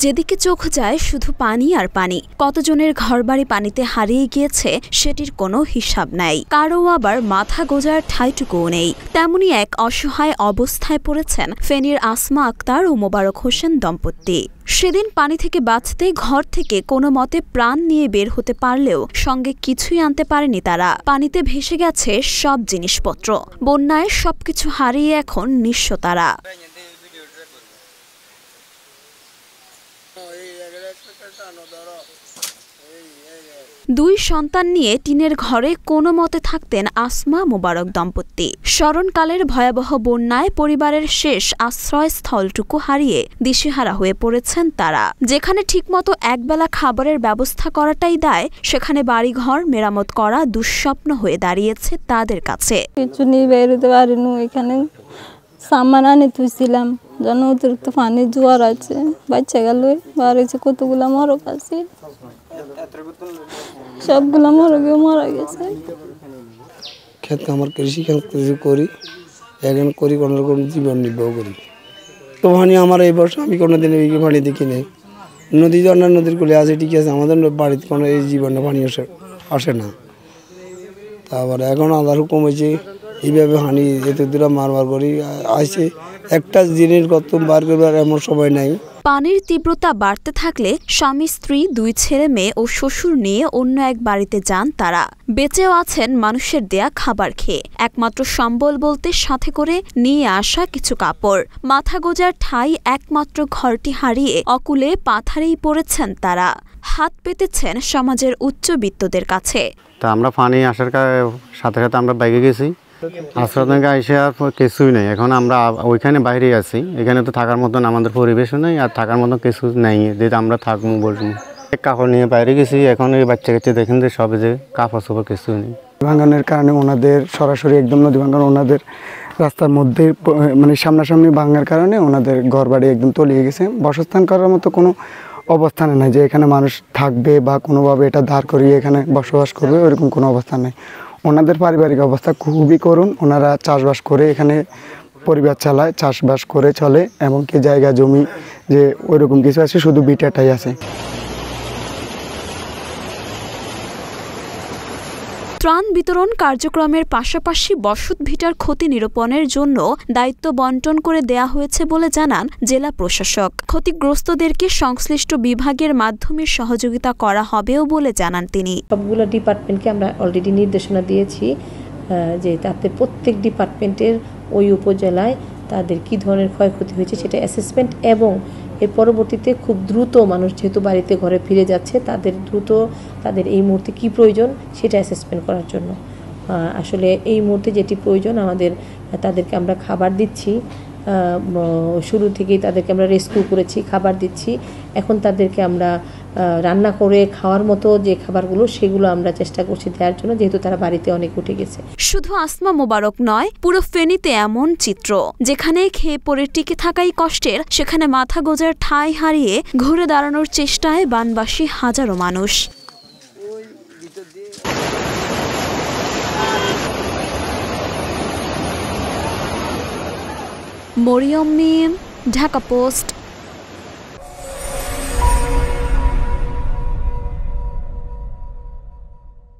যেদিকে চোখ যায় শুধু পানি আর পানি কতজনের ঘরবাড়ি পানিতে হারিয়ে গিয়েছে সেটির কোনো হিসাব নাই কারও আবার মাথা গোজার ঠাইটুকুও নেই তেমনি এক অসহায় অবস্থায় পড়েছেন ফেনীর আসমা আক্তার ও মোবারক হোসেন দম্পতি সেদিন পানি থেকে বাঁচতে ঘর থেকে কোনো মতে প্রাণ নিয়ে বের হতে পারলেও সঙ্গে কিছুই আনতে পারেনি তারা পানিতে ভেসে গেছে সব জিনিসপত্র বন্যায় সবকিছু হারিয়ে এখন নিঃস্ব তারা দুই সন্তান নিয়ে টিনের ঘরে কোনো মতে থাকতেন আসমা মোবারক দম্পতি স্মরণকালের ভয়াবহ বন্যায় পরিবারের শেষ আশ্রয়স্থলটুকু হারিয়ে দিশেহারা হয়ে পড়েছেন তারা যেখানে ঠিকমতো একবেলা খাবারের ব্যবস্থা করাটাই দায় সেখানে বাড়িঘর মেরামত করা দুঃস্বপ্ন হয়ে দাঁড়িয়েছে তাদের কাছে কিছু নিয়ে বেরোতে পারিনি এখানে সামান আনে তুইছিলাম যেন অতিরিক্ত পানির জোয়ার আছে বাচ্চা গেল বার হয়েছে কতগুলো মরক আছে সবগুলো মরকেও মারা গেছে ক্ষেত আমার কৃষি ক্ষেত কিছু করি এখন করি কোনো রকম জীবন নির্বাহ করি তো পানি আমার এই বর্ষা আমি কোনো দিন এই পানি দেখি নাই নদী ঝর্ণা নদীর কূলে আছে ঠিক আছে আমাদের বাড়িতে কোনো এই জীবনে পানি আসে আসে না তারপরে এখন আধার কমেছে এইভাবে হানি যেতে দূর মারমার করি আসে একটা জিনিস কত বার করবার এমন সময় নাই পানির তীব্রতা বাড়তে থাকলে স্বামী স্ত্রী দুই ছেলে মেয়ে ও শ্বশুর নিয়ে অন্য এক বাড়িতে যান তারা বেঁচেও আছেন মানুষের দেয়া খাবার খেয়ে একমাত্র সম্বল বলতে সাথে করে নিয়ে আসা কিছু কাপড় মাথা গোজার ঠাই একমাত্র ঘরটি হারিয়ে অকুলে পাথারেই পড়েছেন তারা হাত পেতেছেন সমাজের উচ্চবিত্তদের কাছে তা আমরা পানি আসার সাথে সাথে আমরা বাইকে গেছি আশ্রয়দানকে আইসে আর কিছুই নেই এখন আমরা ওইখানে বাইরে আছি এখানে তো থাকার মতন আমাদের পরিবেশও নেই আর থাকার মতন কিছু নেই যেটা আমরা থাকবো বলবো কাপড় নিয়ে বাইরে গেছি এখন এই বাচ্চা কাচ্চা দেখেন যে সবে যে কাপড় চোপড় কিছু নেই ভাঙানোর কারণে ওনাদের সরাসরি একদম নদী ভাঙানো ওনাদের রাস্তার মধ্যে মানে সামনাসামনি ভাঙার কারণে ওনাদের ঘর বাড়ি একদম তলিয়ে গেছে বাসস্থান করার মতো কোনো অবস্থানে নাই যে এখানে মানুষ থাকবে বা কোনোভাবে এটা দাঁড় করিয়ে এখানে বসবাস করবে ওরকম কোনো অবস্থান নেই ওনাদের পারিবারিক অবস্থা খুবই করুন ওনারা চাষবাস করে এখানে পরিবার চালায় চাষবাস করে চলে এমনকি জায়গা জমি যে ওইরকম কিছু আছে শুধু বিটাটাই আছে ত্রাণ বিতরণ কার্যক্রমের পাশাপাশি বসতভিটার ক্ষতি নিরূপণের জন্য দায়িত্ব বন্টন করে দেয়া হয়েছে বলে জানান জেলা প্রশাসক ক্ষতিগ্রস্তদেরকে সংশ্লিষ্ট বিভাগের মাধ্যমে সহযোগিতা করা হবেও বলে জানান তিনি সবগুলো ডিপার্টমেন্টকে আমরা অলরেডি নির্দেশনা দিয়েছি যে তাতে প্রত্যেক ডিপার্টমেন্টের ওই উপজেলায় তাদের কি ধরনের ক্ষয়ক্ষতি হয়েছে সেটা অ্যাসেসমেন্ট এবং এর পরবর্তীতে খুব দ্রুত মানুষ যেহেতু বাড়িতে ঘরে ফিরে যাচ্ছে তাদের দ্রুত তাদের এই মুহূর্তে কি প্রয়োজন সেটা অ্যাসেসমেন্ট করার জন্য আসলে এই মুহূর্তে যেটি প্রয়োজন আমাদের তাদেরকে আমরা খাবার দিচ্ছি শুরু থেকেই তাদেরকে আমরা রেস্কিউ করেছি খাবার দিচ্ছি এখন তাদেরকে আমরা রান্না করে খাওয়ার মতো যে খাবারগুলো সেগুলো আমরা চেষ্টা করছি দেওয়ার জন্য যেহেতু তারা বাড়িতে অনেক উঠে গেছে শুধু আসমা মোবারক নয় পুরো ফেনীতে এমন চিত্র যেখানে খেয়ে পরে টিকে থাকাই কষ্টের সেখানে মাথা গোজার ঠাঁই হারিয়ে ঘুরে দাঁড়ানোর চেষ্টায় বানবাসী হাজারো মানুষ মরিয়ম মিম ঢাকা পোস্ট